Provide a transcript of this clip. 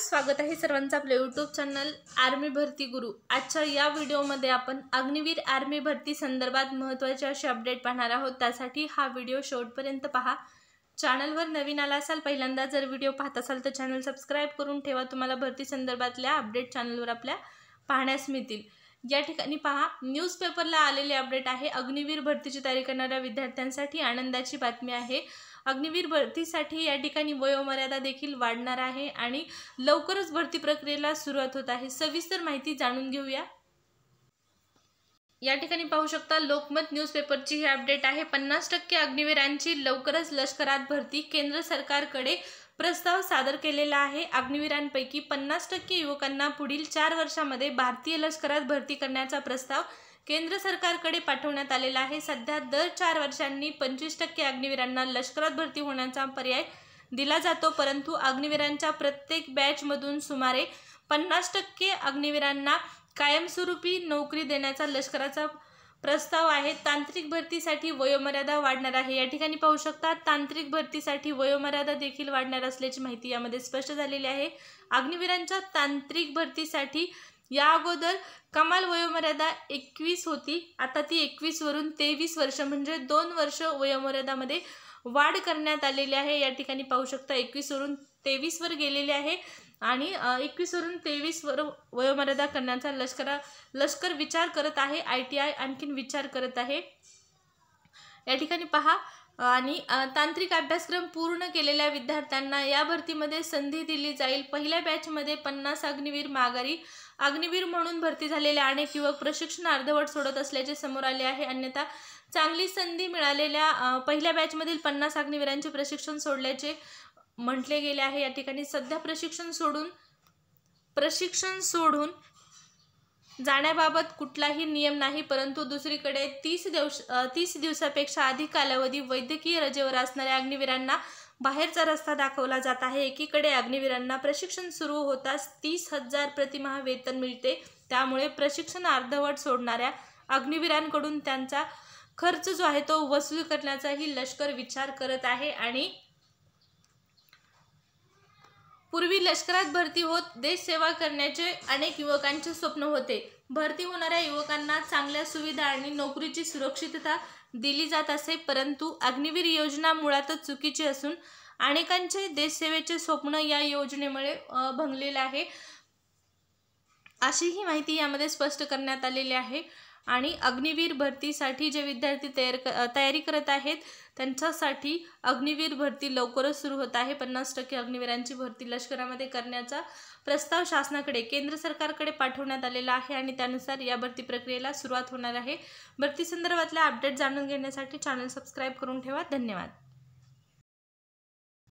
स्वागत आहे सर्वांचं आपल्या यूट्यूब चॅनल आर्मी भरती गुरु आजच्या या व्हिडिओमध्ये आपण अग्निवीर आर्मी भरती संदर्भात महत्त्वाचे असे अपडेट पाहणार आहोत त्यासाठी हा व्हिडिओ शेवटपर्यंत पहा चॅनलवर नवीन आला असाल पहिल्यांदा जर व्हिडिओ पाहत असाल तर चॅनल सबस्क्राईब करून ठेवा तुम्हाला भरती संदर्भातल्या अपडेट चॅनलवर आपल्या पाहण्यास मिळतील या ठिकाणी पहा न्यूजपेपरला आलेले अपडेट आहे अग्निवीर भरतीची तयारी करणाऱ्या विद्यार्थ्यांसाठी आनंदाची बातमी आहे अग्निवीर भरतीसाठी या ठिकाणी वयोमर्यादा देखील वाढणार आहे आणि लवकरच भरती प्रक्रियेला सुरुवात होत आहे सविस्तर माहिती जाणून घेऊया या ठिकाणी पाहू शकता लोकमत न्यूजपेपरची ही अपडेट आहे पन्नास टक्के अग्निवीरांची लवकरच लष्करात भरती केंद्र सरकारकडे प्रस्ताव सादर केलेला आहे अग्निवीरांपैकी पन्नास टक्के युवकांना पुढील चार वर्षामध्ये भारतीय लष्करात भरती करण्याचा प्रस्ताव केंद्र सरकारकडे पाठवण्यात आलेला आहे सध्या दर चार वर्षांनी पंचवीस टक्के अग्निवीरांना लष्करात भरती होण्याचा पर्याय दिला जातो परंतु अग्निवीरांच्या प्रत्येक बॅचमधून सुमारे पन्नास टक्के अग्निवीरांना कायमस्वरूपी नोकरी देण्याचा लष्कराचा प्रस्ताव आहे तांत्रिक भरतीसाठी वयोमर्यादा वाढणार आहे या ठिकाणी पाहू शकता तांत्रिक भरतीसाठी वयोमर्यादा देखील वाढणार असल्याची माहिती यामध्ये स्पष्ट झालेली आहे अग्निवीरांच्या तांत्रिक भरतीसाठी या अगोदर कमाल वयोमर्यादा एकवीस होती आता ती एकवीसवरून तेवीस वर्ष म्हणजे दोन वर्ष वयोमर्यादामध्ये वाढ करण्यात आलेली आहे या ठिकाणी पाहू शकता एकवीसवरून तेवीसवर गेलेली आहे आणि एकवीसवरून तेवीसवर वयोमर्यादा करण्याचा लष्करा लष्कर विचार करत आहे आय टी आय आणखीन विचार करत आहे या ठिकाणी पहा आणि तांत्रिक अभ्यासक्रम पूर्ण केलेल्या विद्यार्थ्यांना या भरतीमध्ये संधी दिली जाईल पहिल्या बॅचमध्ये पन्नास अग्निवीर माघारी अग्निवीर म्हणून भरती झालेले अनेक युवक प्रशिक्षण अर्धवट सोडत असल्याचे समोर आले आहे अन्यथा चांगली संधी मिळालेल्या पहिल्या बॅचमधील पन्नास अग्निवीरांचे प्रशिक्षण सोडल्याचे म्हटले गेले आहे या ठिकाणी सध्या प्रशिक्षण सोडून प्रशिक्षण सोडून जाण्याबाबत कुठलाही नियम नाही परंतु दुसरीकडे तीस दिवस तीस दिवसापेक्षा अधिक कालावधी वैद्यकीय रजेवर असणाऱ्या अग्निवीरांना बाहेरचा रस्ता दाखवला जात आहे एकीकडे अग्निवीरांना प्रशिक्षण सुरू होताच तीस हजार प्रतिमहा वेतन मिळते त्यामुळे प्रशिक्षण अर्धवट सोडणाऱ्या अग्निवीरांकडून त्यांचा खर्च जो आहे तो वसूल करण्याचाही लष्कर विचार करत आहे आणि पूर्वी लष्करात भरती होत देश सेवा करण्याचे अनेक युवकांचे स्वप्न होते भरती होणाऱ्या युवकांना चांगल्या सुविधा आणि नोकरीची सुरक्षितता दिली जात असे परंतु अग्निवीर योजना मुळातच चुकीची असून अनेकांचे देशसेवेचे स्वप्न या योजनेमुळे भंगलेले आहे अशी ही माहिती यामध्ये स्पष्ट करण्यात आलेली आहे आणि अग्निवीर भरतीसाठी जे विद्यार्थी तयार क तयारी करत आहेत त्यांच्यासाठी अग्निवीर भरती लवकरच सुरू होत आहे पन्नास टक्के अग्निवीरांची भरती लष्करामध्ये करण्याचा प्रस्ताव शासनाकडे केंद्र सरकारकडे पाठवण्यात आलेला आहे आणि त्यानुसार या भरती प्रक्रियेला सुरुवात होणार आहे भरती संदर्भातल्या अपडेट जाणून घेण्यासाठी चॅनल सबस्क्राईब करून ठेवा धन्यवाद